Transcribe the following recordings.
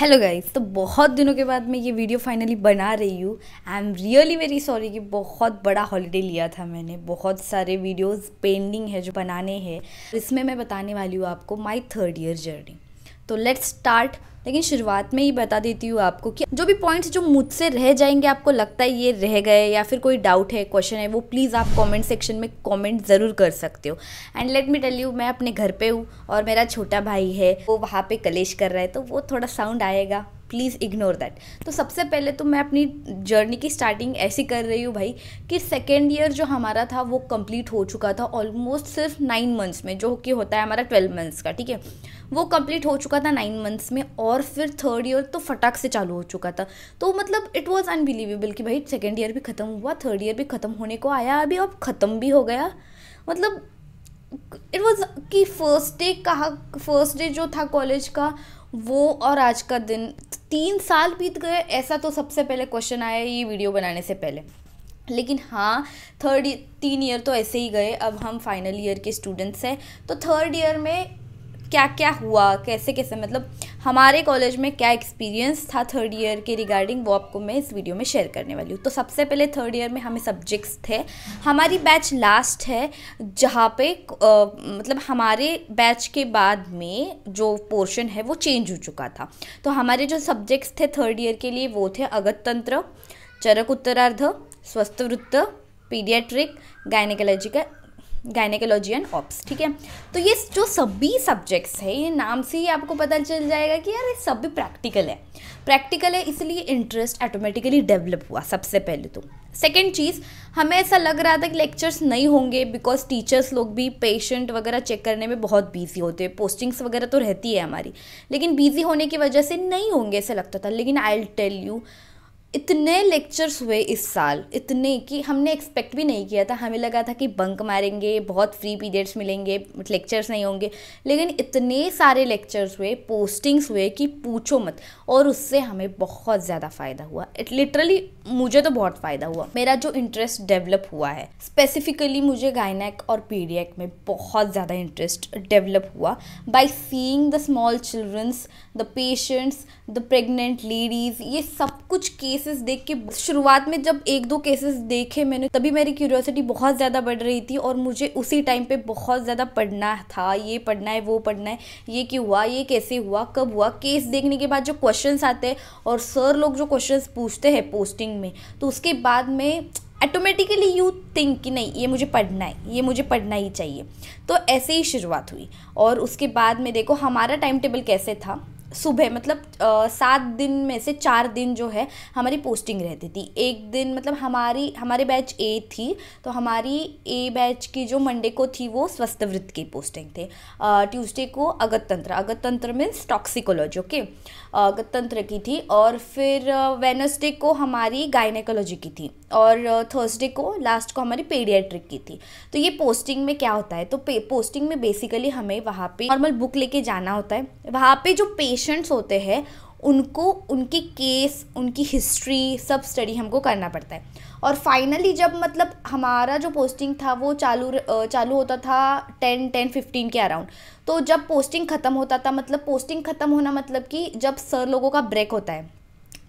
hello guys तो बहुत दिनों के बाद मैं ये वीडियो फाइनली बना रही हूँ I am really very sorry कि बहुत बड़ा हॉलीडे लिया था मैंने बहुत सारे वीडियोस पेंडिंग है जो बनाने हैं इसमें मैं बताने वाली हूँ आपको माय थर्ड ईयर जर्नी तो लेट्स स्टार्ट लेकिन शुरुआत में ही बता देती हूँ आपको कि जो भी पॉइंट्स जो मुझसे रह जाएंगे आपको लगता है ये रह गए या फिर कोई डाउट है क्वेश्चन है वो प्लीज़ आप कॉमेंट सेक्शन में कॉमेंट ज़रूर कर सकते हो and let me tell you मैं अपने घर पर हूँ और मेरा छोटा भाई है वो वहाँ पर कलेश कर रहा है तो वो थोड़ा साउंड आएगा प्लीज़ इग्नोर दैट तो सबसे पहले तो मैं अपनी जर्नी की स्टार्टिंग ऐसी कर रही हूँ भाई कि सेकेंड ईयर जो हमारा था वो कंप्लीट हो चुका था ऑलमोस्ट सिर्फ नाइन मंथ्स में जो कि होता है हमारा ट्वेल्व मंथ्स का ठीक है वो कंप्लीट हो चुका था नाइन मंथ्स में और फिर थर्ड ईयर तो फटाक से चालू हो चुका था तो मतलब इट वॉज़ अनबिलीवेबल कि भाई सेकेंड ईयर भी ख़त्म हुआ थर्ड ईयर भी ख़त्म होने को आया अभी अब ख़त्म भी हो गया मतलब इट वॉज कि फर्स्ट डे कहा फर्स्ट डे जो था कॉलेज का वो और आज का दिन तीन साल बीत गए ऐसा तो सबसे पहले क्वेश्चन आया ये वीडियो बनाने से पहले लेकिन हाँ थर्ड तीन ईयर तो ऐसे ही गए अब हम फाइनल ईयर के स्टूडेंट्स हैं तो थर्ड ईयर में क्या क्या हुआ कैसे कैसे मतलब हमारे कॉलेज में क्या एक्सपीरियंस था थर्ड ईयर के रिगार्डिंग वो आपको मैं इस वीडियो में शेयर करने वाली हूँ तो सबसे पहले थर्ड ईयर में हमें सब्जेक्ट्स थे हमारी बैच लास्ट है जहाँ पे आ, मतलब हमारे बैच के बाद में जो पोर्शन है वो चेंज हो चुका था तो हमारे जो सब्जेक्ट्स थे थर्ड ईयर के लिए वो थे तंत्र चरक उत्तरार्ध स्वस्थ वृत्त paediatric gynaecological gynaecology and obs ठीक है तो ये जो सभी सब्जेक्ट्स है ये नाम से ही आपको पता चल जाएगा कि यार ये सभी प्रैक्टिकल है प्रैक्टिकल है इसलिए इंटरेस्ट ऑटोमेटिकली डेवलप हुआ सबसे पहले तो सेकेंड चीज़ हमें ऐसा लग रहा था कि लेक्चर्स नहीं होंगे बिकॉज टीचर्स लोग भी पेशेंट वगैरह चेक करने में बहुत बिजी होते हैं पोस्टिंग्स वगैरह तो रहती है हमारी लेकिन बिजी होने की वजह से नहीं होंगे ऐसा लगता था लेकिन आई टेल यू इतने लेक्चर्स हुए इस साल इतने कि हमने एक्सपेक्ट भी नहीं किया था हमें लगा था कि बंक मारेंगे बहुत फ्री पीरियड्स मिलेंगे लेक्चर्स नहीं होंगे लेकिन इतने सारे लेक्चर्स हुए पोस्टिंग्स हुए कि पूछो मत और उससे हमें बहुत ज़्यादा फ़ायदा हुआ इट लिटरली मुझे तो बहुत फ़ायदा हुआ मेरा जो इंटरेस्ट डेवलप हुआ है स्पेसिफिकली मुझे गायनेक और पीडियक में बहुत ज़्यादा इंटरेस्ट डेवलप हुआ by seeing the small childrens the patients the pregnant ladies ये सब कुछ केसेस देख के शुरुआत में जब एक दो केसेस देखे मैंने तभी मेरी क्यूरियोसिटी बहुत ज़्यादा बढ़ रही थी और मुझे उसी टाइम पे बहुत ज़्यादा पढ़ना था ये पढ़ना है वो पढ़ना है ये क्यों हुआ ये कैसे हुआ कब हुआ केस देखने के बाद जो क्वेश्चन क्वेश्चंस आते हैं और सर लोग जो क्वेश्चंस पूछते हैं पोस्टिंग में तो उसके बाद में ऑटोमेटिकली यू थिंक कि नहीं ये मुझे पढ़ना है ये मुझे पढ़ना ही चाहिए तो ऐसे ही शुरुआत हुई और उसके बाद में देखो हमारा टाइम टेबल कैसे था सुबह मतलब सात दिन में से चार दिन जो है हमारी पोस्टिंग रहती थी एक दिन मतलब हमारी हमारे बैच ए थी तो हमारी ए बैच की जो मंडे को थी वो स्वस्थ वृत्त की पोस्टिंग थे ट्यूसडे को अगत तंत्र अगत तंत्र मीन्स टॉक्सिकोलॉजी ओके अगत तंत्र की थी और फिर वेनसडे को हमारी गायनेकोलॉजी की थी और थर्सडे को लास्ट को हमारी पेडियाट्रिक की थी तो ये पोस्टिंग में क्या होता है तो पोस्टिंग में बेसिकली हमें वहाँ पे नॉर्मल बुक लेके जाना होता है वहाँ पे जो पेशेंट्स होते हैं उनको उनके केस उनकी हिस्ट्री सब स्टडी हमको करना पड़ता है और फाइनली जब मतलब हमारा जो पोस्टिंग था वो चालू चालू होता था टेन टेन फिफ्टीन के अराउंड तो जब पोस्टिंग ख़त्म होता था मतलब पोस्टिंग ख़त्म होना मतलब कि जब सर लोगों का ब्रेक होता है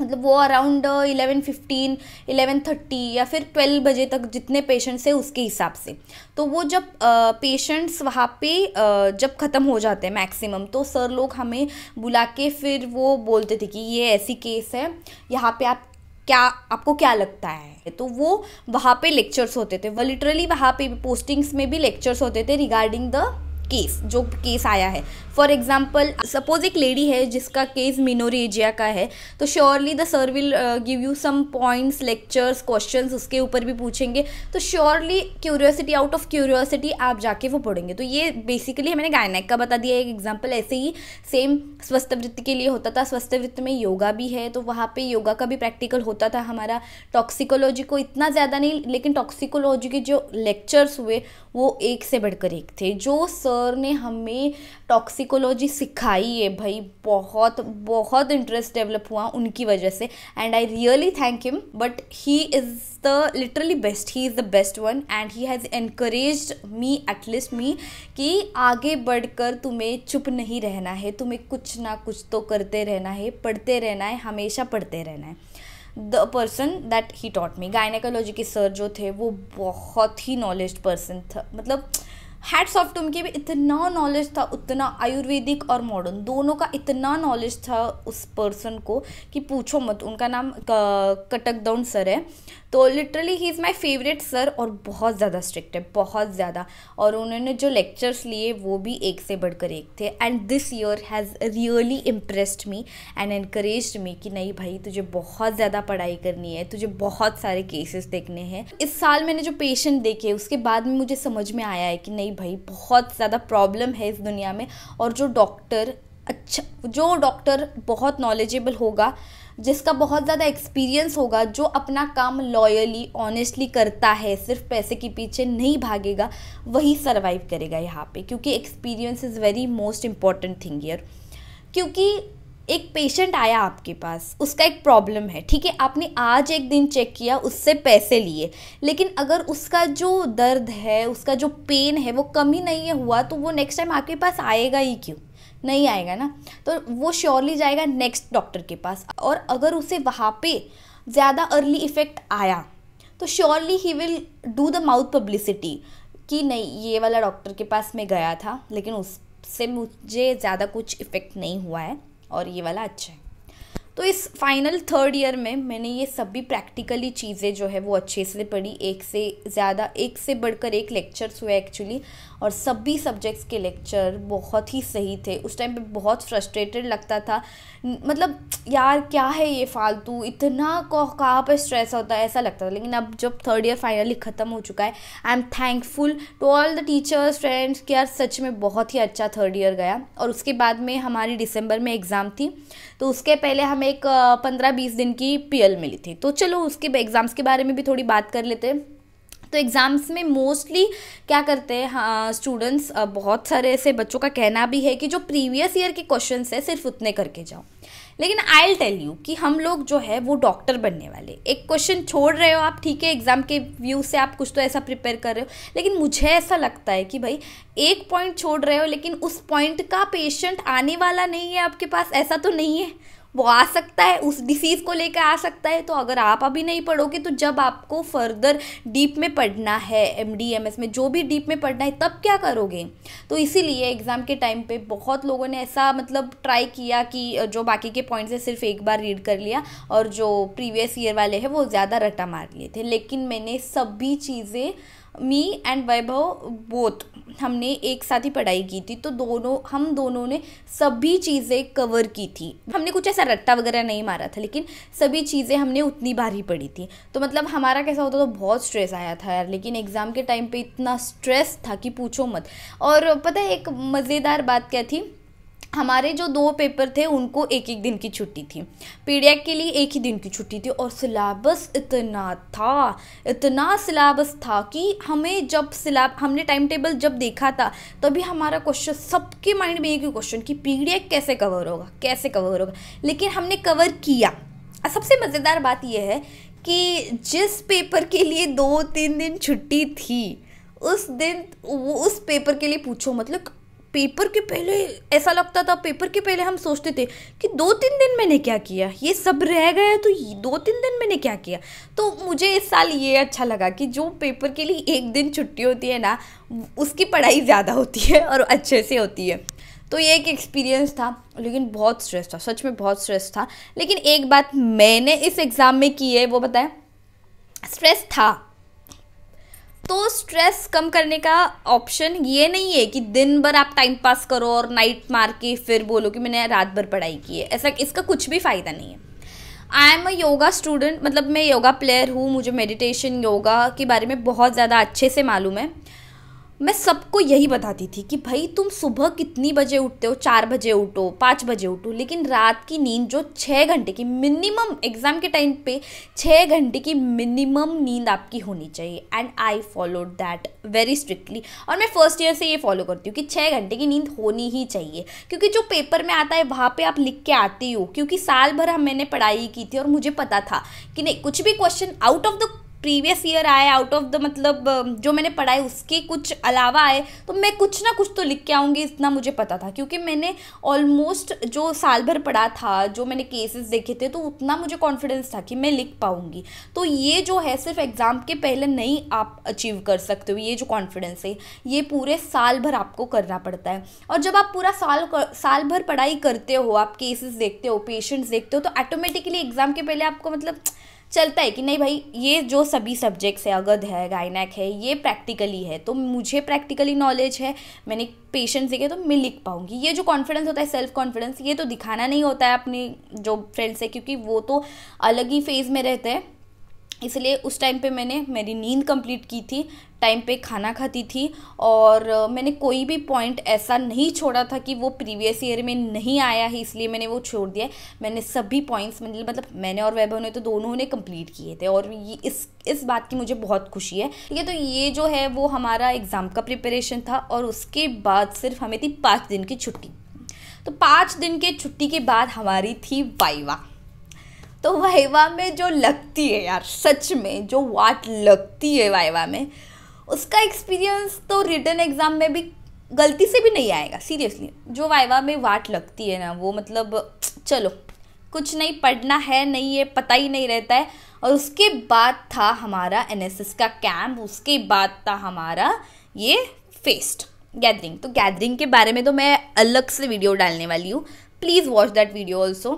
मतलब वो around eleven fifteen eleven thirty या फिर ट्वेल्व बजे तक जितने पेशेंट्स हैं उसके हिसाब से तो वो जब पेशेंट्स uh, वहाँ पे आ, uh, जब ख़त्म हो जाते हैं मैक्सिमम तो सर लोग हमें बुला के फिर वो बोलते थे कि ये ऐसी केस है यहाँ पे आप क्या आपको क्या लगता है तो वो वहाँ पे लेक्चर्स होते थे वो लिटरली वहाँ पे पोस्टिंग्स में भी लेक्चर्स होते थे रिगार्डिंग द केस जो केस आया है फॉर एग्जाम्पल सपोज एक लेडी है जिसका केस मिनोरी एजिया का है तो surely the sir will give you some points lectures question उसके ऊपर भी पूछेंगे तो surely curiosity out of curiosity आप जाके वो पढ़ेंगे तो ये बेसिकली मैंने गायनेक का बता दिया एक एग्जाम्पल ऐसे ही सेम स्वस्थ वृत्ति के लिए होता था स्वस्थ वृत्ति में योगा भी है तो वहाँ पर योगा का भी प्रैक्टिकल होता था हमारा टॉक्सिकोलॉजी को इतना ज़्यादा नहीं लेकिन टॉक्सिकोलॉजी के जो लेक्चर्स हुए वो एक से बढ़कर एक थे जो सर सर ने हमें टॉक्सिकोलॉजी सिखाई है भाई बहुत बहुत इंटरेस्ट डेवलप हुआ उनकी वजह से and I really thank him but he is the literally best he is the best one and he has encourage me at least me कि आगे बढ़कर तुम्हें चुप नहीं रहना है तुम्हें कुछ ना कुछ तो करते रहना है पढ़ते रहना है हमेशा पढ़ते रहना है the person that he taught me gynaecology के सर जो थे वो बहुत ही नॉलेज पर्सन था मतलब हैड्स ऑफ टू भी इतना नॉलेज था उतना आयुर्वेदिक और मॉडर्न दोनों का इतना नॉलेज था उस पर्सन को कि पूछो मत उनका नाम कटक दौंड सर है तो literally he is my favourite sir और बहुत ज़्यादा स्ट्रिक्ट है बहुत ज़्यादा और उन्होंने जो लेक्चर्स लिए वो भी एक से बढ़कर एक थे and this year has really impressed me and encourage me कि नहीं भाई तुझे बहुत ज़्यादा पढ़ाई करनी है तुझे बहुत सारे केसेस देखने हैं इस साल मैंने जो पेशेंट देखे उसके बाद में मुझे समझ में आया है कि नहीं भाई बहुत ज़्यादा प्रॉब्लम है इस दुनिया में और जो डॉक्टर अच्छा जो डॉक्टर बहुत नॉलेजेबल होगा जिसका बहुत ज़्यादा एक्सपीरियंस होगा जो अपना काम लॉयली ऑनेस्टली करता है सिर्फ पैसे के पीछे नहीं भागेगा वही सर्वाइव करेगा यहाँ पे क्योंकि experience is very most important thing year क्योंकि एक पेशेंट आया आपके पास उसका एक प्रॉब्लम है ठीक है आपने आज एक दिन चेक किया उससे पैसे लिए लेकिन अगर उसका जो दर्द है उसका जो पेन है वो कम ही नहीं हुआ तो वो नेक्स्ट टाइम आपके पास आएगा ही क्यों नहीं आएगा ना तो वो श्योरली जाएगा नेक्स्ट डॉक्टर के पास और अगर उसे वहाँ पे ज़्यादा अर्ली इफेक्ट आया तो surely he will do the mouth publicity कि नहीं ये वाला डॉक्टर के पास मैं गया था लेकिन उससे मुझे ज़्यादा कुछ इफ़ेक्ट नहीं हुआ है और ये वाला अच्छा है तो इस फाइनल थर्ड ईयर में मैंने ये सभी प्रैक्टिकली चीज़ें जो है वो अच्छे से पढ़ी एक से ज़्यादा एक से बढ़कर एक लेक्चर्स हुए एक्चुअली और सभी सब्जेक्ट्स के लेक्चर बहुत ही सही थे उस टाइम पे बहुत फ्रस्ट्रेटेड लगता था मतलब यार क्या है ये फालतू इतना कहाँ पर स्ट्रेस होता है ऐसा लगता था लेकिन अब जब थर्ड ईयर फाइनली ख़त्म हो चुका है I am thankful to all the teachers friends कि यार सच में बहुत ही अच्छा थर्ड ईयर गया और उसके बाद में हमारी दिसंबर में एग्ज़ाम थी तो उसके पहले हमें एक पंद्रह बीस दिन की पीएल मिली थी तो चलो उसके एग्ज़ाम्स के बारे में भी थोड़ी बात कर लेते हैं तो एग्ज़ाम्स में मोस्टली क्या करते हैं हाँ स्टूडेंट्स बहुत सारे ऐसे बच्चों का कहना भी है कि जो प्रीवियस ईयर के क्वेश्चन है सिर्फ उतने करके जाओ लेकिन आई टेल यू कि हम लोग जो है वो डॉक्टर बनने वाले एक क्वेश्चन छोड़ रहे हो आप ठीक है एग्ज़ाम के व्यू से आप कुछ तो ऐसा प्रिपेयर कर रहे हो लेकिन मुझे ऐसा लगता है कि भाई एक पॉइंट छोड़ रहे हो लेकिन उस पॉइंट का पेशेंट आने वाला नहीं है आपके पास ऐसा तो नहीं है वो आ सकता है उस डिसीज़ को लेकर आ सकता है तो अगर आप अभी नहीं पढ़ोगे तो जब आपको फर्दर डीप में पढ़ना है एम डी एम एस में जो भी डीप में पढ़ना है तब क्या करोगे तो इसीलिए एग्ज़ाम के टाइम पे बहुत लोगों ने ऐसा मतलब ट्राई किया कि जो बाकी के पॉइंट्स है सिर्फ एक बार रीड कर लिया और जो प्रीवियस ईयर वाले हैं वो ज़्यादा रटा मार लिए थे लेकिन मैंने सभी चीज़ें मी एंड वैभव बोथ हमने एक साथ ही पढ़ाई की थी तो दोनों हम दोनों ने सभी चीज़ें कवर की थी हमने कुछ ऐसा रट्टा वगैरह नहीं मारा था लेकिन सभी चीज़ें हमने उतनी बार ही पढ़ी थी तो मतलब हमारा कैसा होता तो बहुत स्ट्रेस आया था यार लेकिन एग्ज़ाम के टाइम पे इतना स्ट्रेस था कि पूछो मत और पता है एक मज़ेदार बात क्या थी हमारे जो दो पेपर थे उनको एक एक दिन की छुट्टी थी पीडीएक के लिए एक ही दिन की छुट्टी थी और सिलेबस इतना था इतना सिलेबस था कि हमें जब सिलेब हमने टाइम टेबल जब देखा था तभी हमारा क्वेश्चन सबके माइंड में एक ही क्वेश्चन कि पीडीएक कैसे कवर होगा कैसे कवर होगा लेकिन हमने कवर किया सबसे मज़ेदार बात यह है कि जिस पेपर के लिए दो तीन दिन छुट्टी थी उस दिन वो उस पेपर के लिए पूछो मतलब पेपर के पहले ऐसा लगता था पेपर के पहले हम सोचते थे कि दो तीन दिन मैंने क्या किया ये सब रह गया तो दो तीन दिन मैंने क्या किया तो मुझे इस साल ये अच्छा लगा कि जो पेपर के लिए एक दिन छुट्टी होती है ना उसकी पढ़ाई ज़्यादा होती है और अच्छे से होती है तो ये एक एक्सपीरियंस था लेकिन बहुत स्ट्रेस था सच में बहुत स्ट्रेस था लेकिन एक बात मैंने इस एग्ज़ाम में की है वो बताया स्ट्रेस था तो स्ट्रेस कम करने का ऑप्शन ये नहीं है कि दिन भर आप टाइम पास करो और नाइट मार के फिर बोलो कि मैंने रात भर पढ़ाई की है ऐसा इसका कुछ भी फ़ायदा नहीं है I am a yoga student मतलब मैं योगा प्लेयर हूँ मुझे मेडिटेशन योगा के बारे में बहुत ज़्यादा अच्छे से मालूम है मैं सबको यही बताती थी कि भाई तुम सुबह कितनी बजे उठते हो चार बजे उठो पाँच बजे उठो लेकिन रात की नींद जो छः घंटे की मिनिमम एग्ज़ाम के टाइम पे छः घंटे की मिनिमम नींद आपकी होनी चाहिए and I followed that very strictly और मैं फर्स्ट ईयर से ये फॉलो करती हूँ कि छः घंटे की नींद होनी ही चाहिए क्योंकि जो पेपर में आता है वहाँ पर आप लिख के आती हो क्योंकि साल भर हम मैंने पढ़ाई की थी और मुझे पता था कि नहीं कुछ भी question out of the previous year आए आउट ऑफ द मतलब um, जो मैंने पढ़ाई उसके कुछ अलावा आए तो मैं कुछ ना कुछ तो लिख के आऊँगी इतना मुझे पता था क्योंकि मैंने ऑलमोस्ट जो साल भर पढ़ा था जो मैंने केसेस देखे थे तो उतना मुझे कॉन्फिडेंस था कि मैं लिख पाऊँगी तो ये जो है सिर्फ एग्ज़ाम के पहले नहीं आप अचीव कर सकते हो ये जो कॉन्फिडेंस है ये पूरे साल भर आपको करना पड़ता है और जब आप पूरा साल कर, साल भर पढ़ाई करते हो आप केसेस देखते हो पेशेंट्स देखते हो तो ऑटोमेटिकली एग्ज़ाम के पहले आपको मतलब चलता है कि नहीं भाई ये जो सभी सब्जेक्ट्स है अगध है गायनेक है ये प्रैक्टिकली है तो मुझे प्रैक्टिकली नॉलेज है मैंने पेशेंट देखे तो मैं लिख पाऊँगी ये जो कॉन्फिडेंस होता है सेल्फ कॉन्फिडेंस ये तो दिखाना नहीं होता है अपने जो फ्रेंड्स है क्योंकि वो तो अलग ही फेज़ में रहते हैं इसलिए उस टाइम पे मैंने मेरी नींद कंप्लीट की थी टाइम पे खाना खाती थी और मैंने कोई भी पॉइंट ऐसा नहीं छोड़ा था कि वो प्रीवियस ईयर में नहीं आया है इसलिए मैंने वो छोड़ दिया मैंने सभी पॉइंट्स मतलब मतलब मैंने और वैभव ने तो दोनों ने कंप्लीट किए थे और ये इस इस बात की मुझे बहुत खुशी है ठीक है तो ये जो है वो हमारा एग्ज़ाम का प्रिपरेशन था और उसके बाद सिर्फ हमें थी पाँच दिन की छुट्टी तो पाँच दिन के छुट्टी के बाद हमारी थी वाइवा तो वाइवा में जो लगती है यार सच में जो वाट लगती है वाइवा में उसका एक्सपीरियंस तो रिटर्न एग्ज़ाम में भी गलती से भी नहीं आएगा सीरियसली जो वाइवा में वाट लगती है ना वो मतलब चलो कुछ नहीं पढ़ना है नहीं है पता ही नहीं रहता है और उसके बाद था हमारा एन का कैम्प उसके बाद था हमारा ये फेस्ट गैदरिंग तो गैदरिंग के बारे में तो मैं अलग से वीडियो डालने वाली हूँ please watch that video also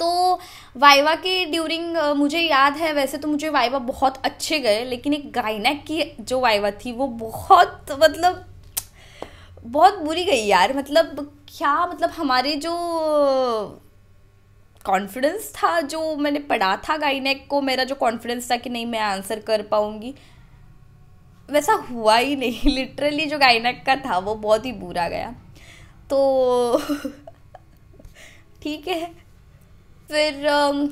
तो वाइवा के ड्यूरिंग मुझे याद है वैसे तो मुझे वाइवा बहुत अच्छे गए लेकिन एक गाइनेक की जो वाइवा थी वो बहुत मतलब बहुत बुरी गई यार मतलब क्या मतलब हमारे जो कॉन्फिडेंस था जो मैंने पढ़ा था गाइनेक को मेरा जो कॉन्फिडेंस था कि नहीं मैं आंसर कर पाऊंगी वैसा हुआ ही नहीं लिटरली जो गाइनेक का था वो बहुत ही बुरा गया तो ठीक है फिर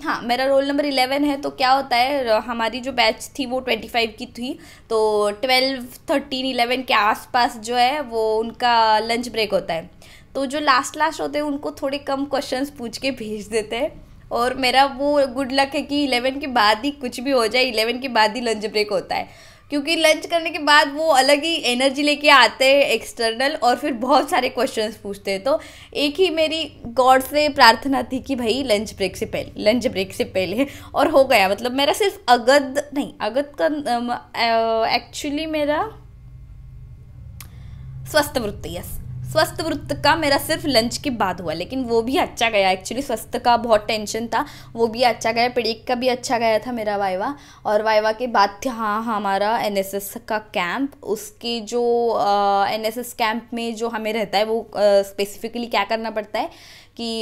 हाँ मेरा रोल नंबर इलेवन है तो क्या होता है हमारी जो बैच थी वो ट्वेंटी फाइव की थी तो ट्वेल्व थर्टीन इलेवन के आसपास जो है वो उनका लंच ब्रेक होता है तो जो लास्ट लास्ट होते हैं उनको थोड़े कम क्वेश्चंस पूछ के भेज देते हैं और मेरा वो गुड लक है कि इलेवन के बाद ही कुछ भी हो जाए इलेवन के बाद ही लंच ब्रेक होता है क्योंकि लंच करने के बाद वो अलग ही एनर्जी लेके आते हैं एक्सटर्नल और फिर बहुत सारे क्वेश्चंस पूछते हैं तो एक ही मेरी गॉड से प्रार्थना थी कि भाई लंच ब्रेक से पहले लंच ब्रेक से पहले और हो गया मतलब मेरा सिर्फ अगद नहीं अगद का एक्चुअली मेरा स्वस्थ वृत्ति यस स्वस्थ वृत्त का मेरा सिर्फ लंच के बाद हुआ लेकिन वो भी अच्छा गया एक्चुअली स्वस्थ का बहुत टेंशन था वो भी अच्छा गया पड़ीक का भी अच्छा गया था मेरा वाइवा और वाइवा के बाद थे हाँ हमारा एन का कैंप उसके जो एन कैंप में जो हमें रहता है वो स्पेसिफिकली क्या करना पड़ता है कि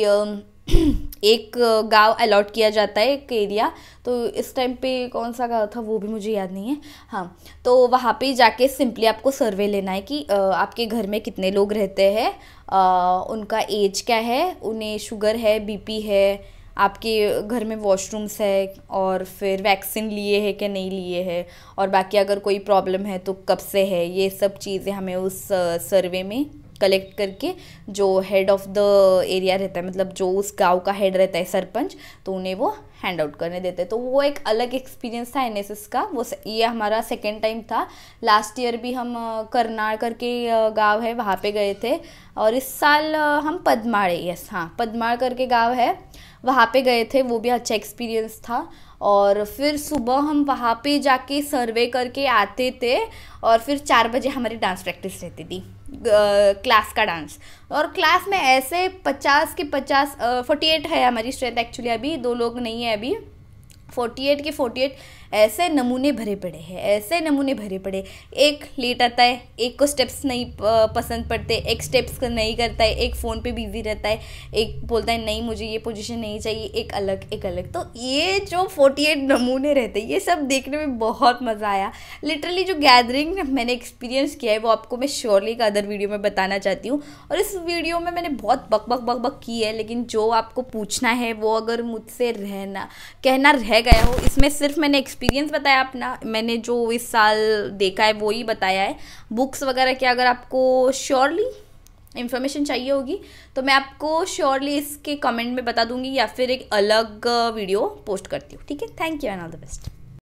एक गांव अलॉट किया जाता है एक एरिया तो इस टाइम पे कौन सा गांव था वो भी मुझे याद नहीं है हाँ तो वहाँ पे जाके सिंपली आपको सर्वे लेना है कि आपके घर में कितने लोग रहते हैं उनका एज क्या है उन्हें शुगर है बीपी है आपके घर में वॉशरूम्स है और फिर वैक्सीन लिए है कि नहीं लिए है और बाकी अगर कोई प्रॉब्लम है तो कब से है ये सब चीज़ें हमें उस सर्वे में कलेक्ट करके जो हेड ऑफ द एरिया रहता है मतलब जो उस गांव का हेड रहता है सरपंच तो उन्हें वो हैंड आउट करने देते तो वो एक अलग एक्सपीरियंस था एनएसएस का वो ये हमारा सेकेंड टाइम था लास्ट ईयर भी हम करनाड़ करके गाँव है वहाँ पर गए थे और इस साल हम पदमाड़े यस हाँ पदमाड़ करके गाँव है वहाँ पे गए थे वो भी अच्छा एक्सपीरियंस था और फिर सुबह हम वहाँ पे जाके सर्वे करके आते थे और फिर चार बजे हमारी डांस प्रैक्टिस रहती थी क्लास का डांस और क्लास में ऐसे पचास के पचास फोर्टी एट है हमारी स्ट्रेंथ एक्चुअली अभी दो लोग नहीं है अभी फोर्टी एट के फोर्टी एट ऐसे नमूने भरे पड़े हैं ऐसे नमूने भरे पड़े एक लेट आता है एक को स्टेप्स नहीं पसंद पड़ते एक स्टेप्स नहीं करता है एक फ़ोन पे बिज़ी रहता है एक बोलता है नहीं मुझे ये पोजीशन नहीं चाहिए एक अलग एक अलग तो ये जो फोर्टी एट नमूने रहते ये सब देखने में बहुत मज़ा आया लिटरली जो गैदरिंग मैंने एक्सपीरियंस किया है वो आपको मैं श्योरली एक अदर वीडियो में बताना चाहती हूँ और इस वीडियो में मैंने बहुत बक बक बक बक की है लेकिन जो आपको पूछना है वो अगर मुझसे रहना कहना रह गया हो इसमें सिर्फ मैंने एक्सपीरियंस बताया अपना मैंने जो इस साल देखा है वो ही बताया है बुक्स वगैरह के अगर आपको श्योरली इन्फॉर्मेशन चाहिए होगी तो मैं आपको श्योरली इसके कमेंट में बता दूंगी या फिर एक अलग वीडियो पोस्ट करती हूँ ठीक है thank you and all the best